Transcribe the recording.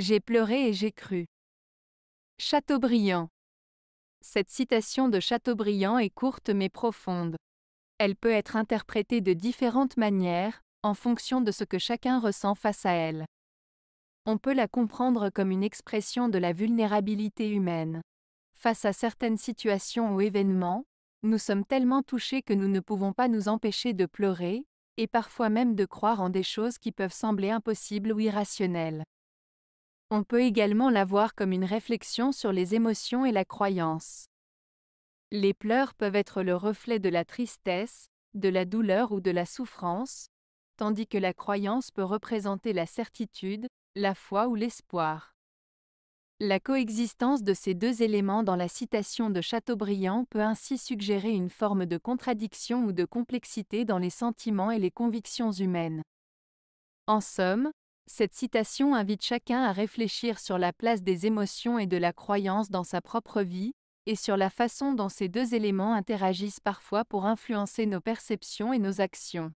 J'ai pleuré et j'ai cru. Chateaubriand. Cette citation de Chateaubriand est courte mais profonde. Elle peut être interprétée de différentes manières, en fonction de ce que chacun ressent face à elle. On peut la comprendre comme une expression de la vulnérabilité humaine. Face à certaines situations ou événements, nous sommes tellement touchés que nous ne pouvons pas nous empêcher de pleurer, et parfois même de croire en des choses qui peuvent sembler impossibles ou irrationnelles. On peut également la voir comme une réflexion sur les émotions et la croyance. Les pleurs peuvent être le reflet de la tristesse, de la douleur ou de la souffrance, tandis que la croyance peut représenter la certitude, la foi ou l'espoir. La coexistence de ces deux éléments dans la citation de Chateaubriand peut ainsi suggérer une forme de contradiction ou de complexité dans les sentiments et les convictions humaines. En somme, cette citation invite chacun à réfléchir sur la place des émotions et de la croyance dans sa propre vie, et sur la façon dont ces deux éléments interagissent parfois pour influencer nos perceptions et nos actions.